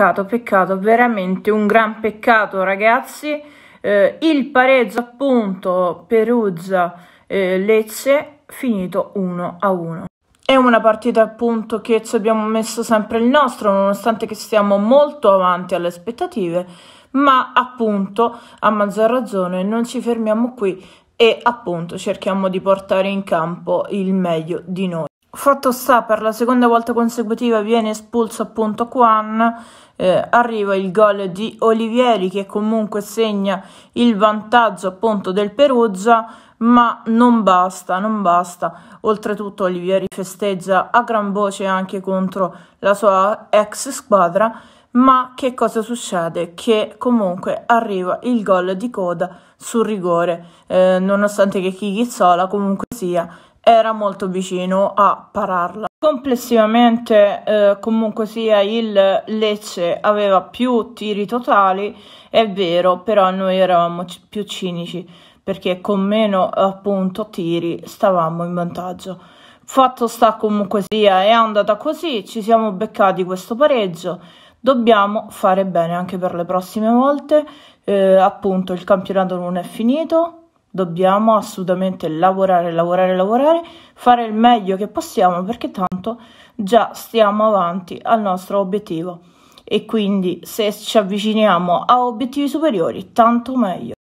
peccato, peccato, veramente un gran peccato ragazzi. Eh, il pareggio appunto Perugia-Lecce eh, finito 1 a 1. È una partita appunto che ci abbiamo messo sempre il nostro, nonostante che stiamo molto avanti alle aspettative, ma appunto a maggior ragione non ci fermiamo qui e appunto cerchiamo di portare in campo il meglio di noi. Fatto sta, per la seconda volta consecutiva viene espulso appunto Kwan, eh, arriva il gol di Olivieri che comunque segna il vantaggio appunto del Perugia, ma non basta, non basta. Oltretutto Olivieri festeggia a gran voce anche contro la sua ex squadra, ma che cosa succede? Che comunque arriva il gol di coda sul rigore, eh, nonostante che Kiki comunque sia era molto vicino a pararla. Complessivamente, eh, comunque sia, il Lecce aveva più tiri totali, è vero, però noi eravamo c- più cinici perché con meno appunto tiri stavamo in vantaggio. Fatto sta comunque sia, è andata così, ci siamo beccati questo pareggio. Dobbiamo fare bene anche per le prossime volte, eh, appunto il campionato non è finito, dobbiamo assolutamente lavorare, lavorare, lavorare, fare il meglio che possiamo perché tanto già stiamo avanti al nostro obiettivo e quindi se ci avviciniamo a obiettivi superiori tanto meglio.